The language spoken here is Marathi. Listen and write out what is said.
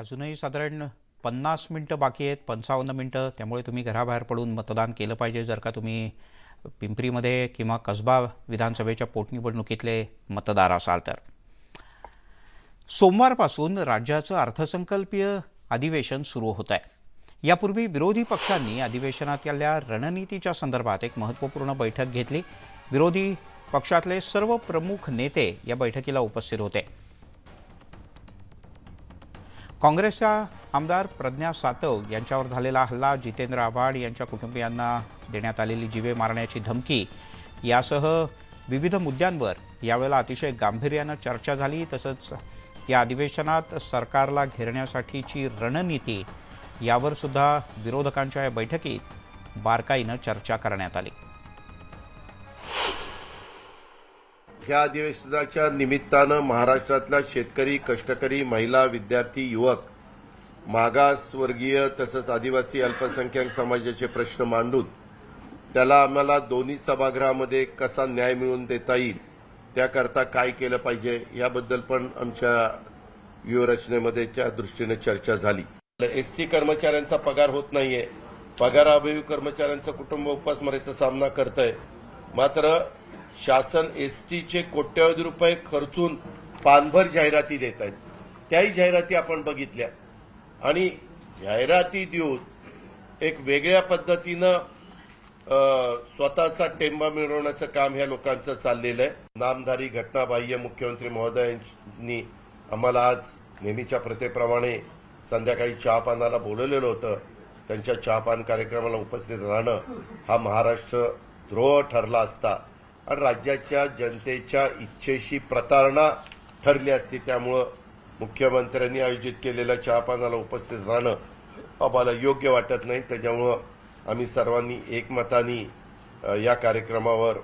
अजूनही साधारण पन्नास मिनटं बाकी आहेत पंचावन्न मिनटं त्यामुळे तुम्ही घराबाहेर पडून मतदान केलं पाहिजे जर का तुम्ही पिंपरीमध्ये किंवा कसबा विधानसभेच्या पोटनिवडणुकीतले मतदार असाल तर सोमवारपासून राज्याचं अर्थसंकल्पीय अधिवेशन सुरू होत आहे यापूर्वी विरोधी पक्षांनी अधिवेशनातल्या रणनीतीच्या संदर्भात एक महत्त्वपूर्ण बैठक घेतली विरोधी पक्षातले सर्व प्रमुख नेते या बैठकीला उपस्थित होते काँग्रेसच्या आमदार प्रज्ञा सातव यांच्यावर झालेला हल्ला जितेंद्र आव्हाड यांच्या कुटुंबियांना देण्यात आलेली जीवे मारण्याची धमकी यासह विविध मुद्द्यांवर यावेळेला अतिशय गांभीर्यानं चर्चा झाली तसंच या अधिवेशनात सरकारला घेरण्यासाठीची रणनीती यावर सुद्धा विरोधकांच्या या बैठकीत बारकाईनं चर्चा करण्यात आली ह्या अधिवेशनाच्या निमित्तानं महाराष्ट्रातला शेतकरी कष्टकरी महिला विद्यार्थी युवक मागासवर्गीय तसंच आदिवासी अल्पसंख्याक समाजाचे प्रश्न मांडून त्याला आम्हाला दोन्ही सभागृहामध्ये कसा न्याय मिळवून देता येईल त्याकरता काय केलं पाहिजे याबद्दल पण आमच्या व्यूहरचनेमध्येच्या दृष्टीनं चर्चा झाली एसटी कर्मचाऱ्यांचा पगार होत नाहीये अभावी कर्मचाऱ्यांचं कुटुंब उपासमारीचा सामना करत आहे मात्र शासन एस टीचे कोट्यावधी रुपये खर्चून पानभर जाहिराती देत आहेत त्याही जाहिराती आपण बघितल्या आणि जाहिराती देऊन एक वेगळ्या पद्धतीनं स्वतःचा टेंबा मिळवण्याचं काम ह्या लोकांचं चाललेलं आहे नामधारी घटनाबाह्य मुख्यमंत्री महोदयांनी आम्हाला आज नेहमीच्या प्रथेप्रमाणे संध्याकाळी चहापानाला बोलवलेलं होतं त्यांच्या चहापान कार्यक्रमाला उपस्थित राहणं हा महाराष्ट्र द्रोह ठरला असता आणि राज्याच्या जनतेच्या इच्छेशी प्रतारणा ठरली असती त्यामुळं मुख्यमंत्र्यांनी आयोजित केलेल्या चहापानाला उपस्थित राहणं आम्हाला योग्य वाटत नाही त्याच्यामुळं आम्ही सर्वांनी एकमतानी या कार्यक्रमावर